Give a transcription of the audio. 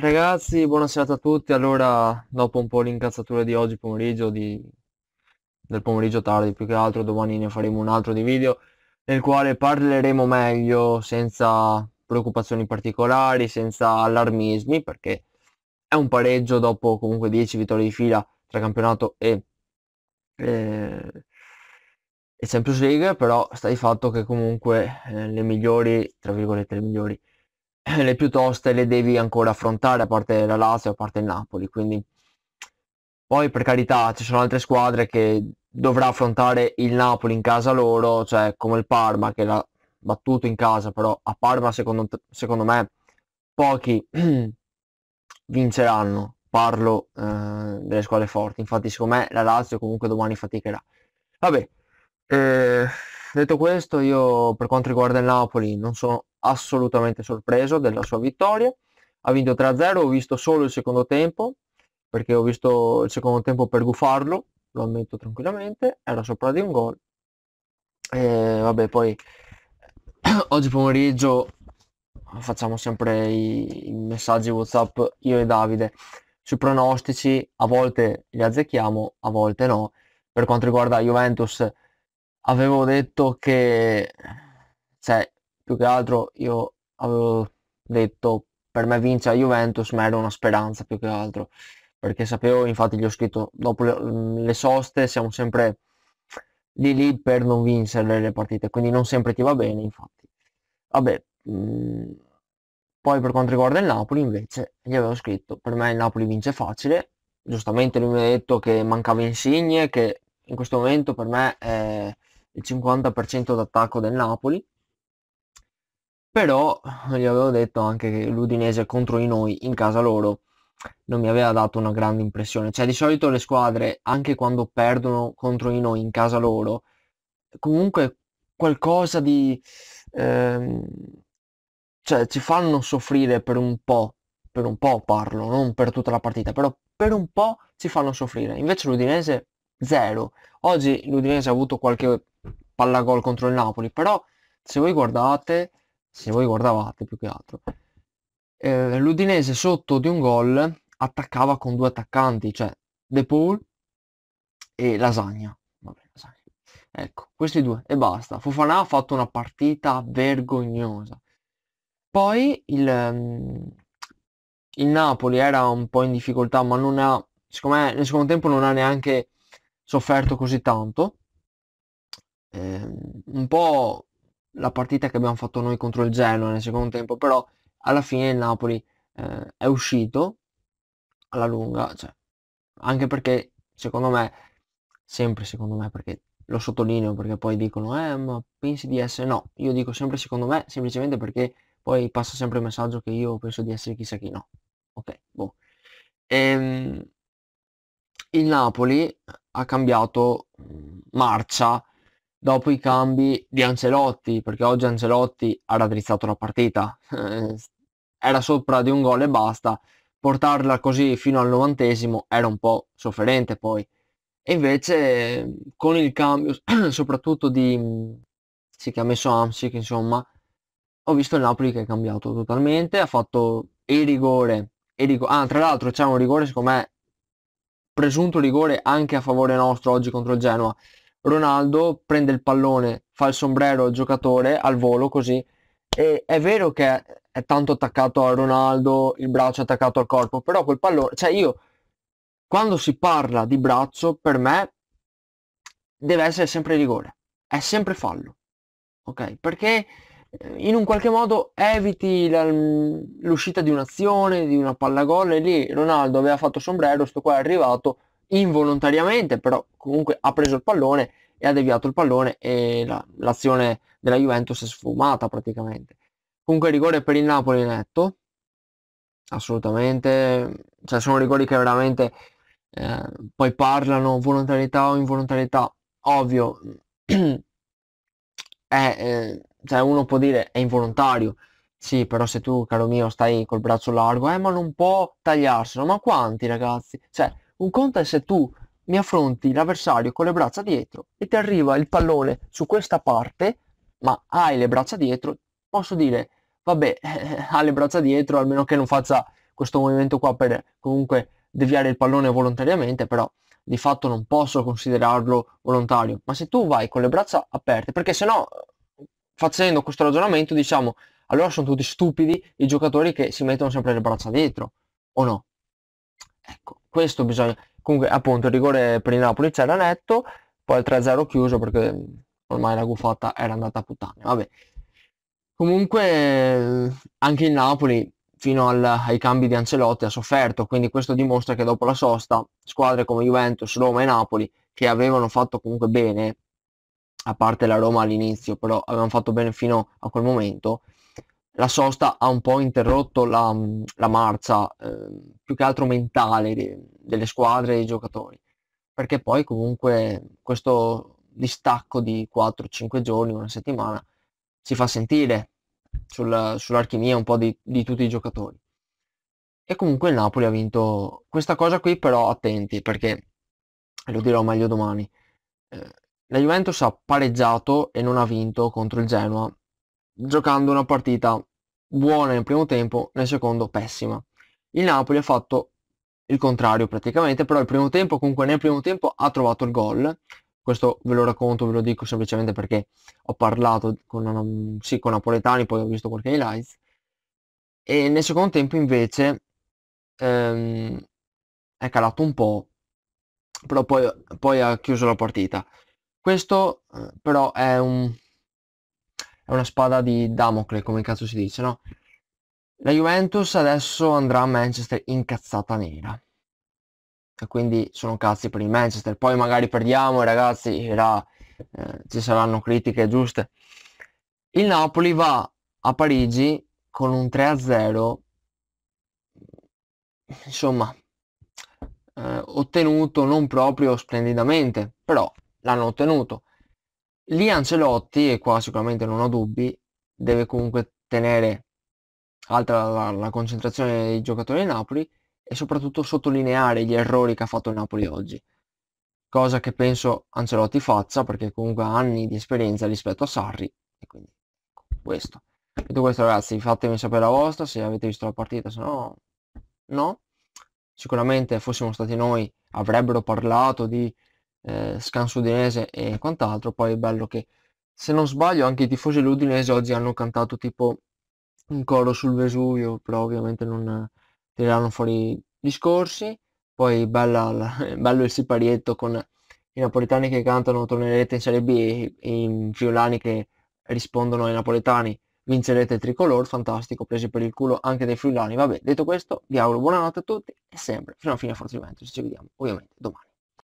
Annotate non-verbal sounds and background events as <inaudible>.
Ragazzi, buonasera a tutti. Allora, dopo un po' l'incazzatura di oggi pomeriggio, di... del pomeriggio tardi più che altro, domani ne faremo un altro di video nel quale parleremo meglio senza preoccupazioni particolari, senza allarmismi, perché è un pareggio dopo comunque 10 vittorie di fila tra campionato e, eh, e Champions League, però sta di fatto che comunque eh, le migliori, tra virgolette le migliori, le più toste le devi ancora affrontare, a parte la Lazio, a parte il Napoli. Quindi... Poi per carità ci sono altre squadre che dovrà affrontare il Napoli in casa loro, cioè come il Parma che l'ha battuto in casa, però a Parma secondo, secondo me pochi <clears throat> vinceranno, parlo eh, delle squadre forti, infatti secondo me la Lazio comunque domani faticherà. Vabbè, eh... Detto questo, io per quanto riguarda il Napoli non sono assolutamente sorpreso della sua vittoria. Ha vinto 3-0, ho visto solo il secondo tempo, perché ho visto il secondo tempo per gufarlo, lo ammetto tranquillamente, era sopra di un gol. E vabbè, poi <clears throat> oggi pomeriggio facciamo sempre i, i messaggi WhatsApp io e Davide sui pronostici, a volte li azzecchiamo, a volte no. Per quanto riguarda Juventus avevo detto che, cioè, più che altro io avevo detto per me vince la Juventus, ma era una speranza più che altro, perché sapevo, infatti gli ho scritto, dopo le, mm, le soste siamo sempre lì lì per non vincere le partite, quindi non sempre ti va bene, infatti. Vabbè, mh, mm, poi per quanto riguarda il Napoli invece, gli avevo scritto, per me il Napoli vince facile, giustamente lui mi ha detto che mancava Insigne, che in questo momento per me è il 50% d'attacco del Napoli, però gli avevo detto anche che l'Udinese contro i noi in casa loro non mi aveva dato una grande impressione. Cioè di solito le squadre, anche quando perdono contro i noi in casa loro, comunque qualcosa di... Ehm, cioè ci fanno soffrire per un po', per un po' parlo, non per tutta la partita, però per un po' ci fanno soffrire. Invece l'Udinese zero. Oggi l'Udinese ha avuto qualche palla gol contro il Napoli, però se voi guardate, se voi guardavate più che altro, eh, l'Udinese sotto di un gol attaccava con due attaccanti, cioè De Paul e Lasagna. Vabbè, Lasagna. Ecco, questi due e basta. Fofana ha fatto una partita vergognosa. Poi il, mm, il Napoli era un po' in difficoltà, ma non ha, siccome nel secondo tempo non ha neanche sofferto così tanto eh, un po' la partita che abbiamo fatto noi contro il Genoa nel secondo tempo, però alla fine il Napoli eh, è uscito alla lunga, cioè, anche perché secondo me, sempre secondo me, perché lo sottolineo perché poi dicono eh ma pensi di essere no io dico sempre secondo me semplicemente perché poi passa sempre il messaggio che io penso di essere chissà chi no ok boh ehm, il Napoli ha cambiato mm, marcia dopo i cambi di Ancelotti, perché oggi Ancelotti ha raddrizzato la partita, eh, era sopra di un gol e basta, portarla così fino al novantesimo era un po' sofferente poi. E invece con il cambio <clears throat> soprattutto di mm, si chiama ha messo Amsic, insomma, ho visto il Napoli che è cambiato totalmente, ha fatto il rigore, il rigore ah, tra l'altro c'è un rigore, secondo me, presunto rigore anche a favore nostro oggi contro il Genoa, Ronaldo prende il pallone, fa il sombrero al giocatore al volo così e è vero che è tanto attaccato a Ronaldo, il braccio attaccato al corpo, però quel pallone, cioè io quando si parla di braccio per me deve essere sempre rigore, è sempre fallo. Ok? Perché eh, in un qualche modo eviti la, l'uscita di un'azione, di una palla gol e lì Ronaldo aveva fatto sombrero, sto qua è arrivato, involontariamente, però comunque ha preso il pallone e ha deviato il pallone e la, l'azione della Juventus è sfumata praticamente. Comunque rigore per il Napoli netto, assolutamente, cioè sono rigori che veramente eh, poi parlano volontarietà o involontarietà, ovvio, <clears throat> è, eh, cioè uno può dire è involontario, sì, però se tu, caro mio, stai col braccio largo, eh, ma non può tagliarselo, ma quanti ragazzi? Cioè, un conto è se tu mi affronti l'avversario con le braccia dietro e ti arriva il pallone su questa parte, ma hai le braccia dietro, posso dire, vabbè, <laughs> ha le braccia dietro, almeno che non faccia questo movimento qua per comunque deviare il pallone volontariamente, però di fatto non posso considerarlo volontario. Ma se tu vai con le braccia aperte, perché sennò facendo questo ragionamento, diciamo, allora sono tutti stupidi i giocatori che si mettono sempre le braccia dietro, o no? Ecco, questo bisogna... Comunque, appunto, il rigore per il Napoli c'era netto, poi il 3-0 chiuso perché mm, ormai la guffata era andata a puttana. Vabbè. Comunque, eh, anche il Napoli fino al, ai cambi di Ancelotti ha sofferto, quindi questo dimostra che dopo la sosta squadre come Juventus, Roma e Napoli, che avevano fatto comunque bene, a parte la Roma all'inizio, però avevano fatto bene fino a quel momento, la sosta ha un po' interrotto la, mm, la marcia, eh, più che altro mentale, de, delle squadre e dei giocatori, perché poi comunque questo distacco di 4-5 giorni, una settimana, si fa sentire sul, sull'archimia un po' di, di tutti i giocatori. E comunque il Napoli ha vinto questa cosa qui, però attenti, perché lo dirò meglio domani. Eh, la Juventus ha pareggiato e non ha vinto contro il Genoa giocando una partita buona nel primo tempo, nel secondo pessima. Il Napoli ha fatto il contrario praticamente, però il primo tempo, comunque nel primo tempo ha trovato il gol. Questo ve lo racconto, ve lo dico semplicemente perché ho parlato con, um, sì, con Napoletani, poi ho visto qualche highlight. E nel secondo tempo invece ehm, è calato un po', però poi, poi ha chiuso la partita. Questo eh, però è un, è una spada di Damocle, come cazzo si dice, no? La Juventus adesso andrà a Manchester incazzata nera. E quindi sono cazzi per il Manchester. Poi magari perdiamo, ragazzi, era, eh, ci saranno critiche giuste. Il Napoli va a Parigi con un 3-0, insomma, eh, ottenuto non proprio splendidamente, però l'hanno ottenuto. Lì Ancelotti, e qua sicuramente non ho dubbi, deve comunque tenere alta la, la concentrazione dei giocatori di Napoli e soprattutto sottolineare gli errori che ha fatto il Napoli oggi. Cosa che penso Ancelotti faccia perché comunque ha anni di esperienza rispetto a Sarri e quindi ecco, questo. Detto questo ragazzi fatemi sapere la vostra se avete visto la partita, se no no. Sicuramente fossimo stati noi avrebbero parlato di eh, Scanso Udinese e quant'altro, poi è bello che se non sbaglio anche i tifosi dell'Udinese oggi hanno cantato tipo un coro sul Vesuvio, però ovviamente non tirano fuori discorsi, poi bella, la, <laughs> bello il siparietto con i napoletani che cantano tornerete in Serie B e, i fiolani che rispondono ai napoletani vincerete il tricolore, fantastico, presi per il culo anche dei friulani. Vabbè, detto questo, vi auguro buonanotte a tutti e sempre, fino alla fine a Forza Juventus, ci vediamo ovviamente domani.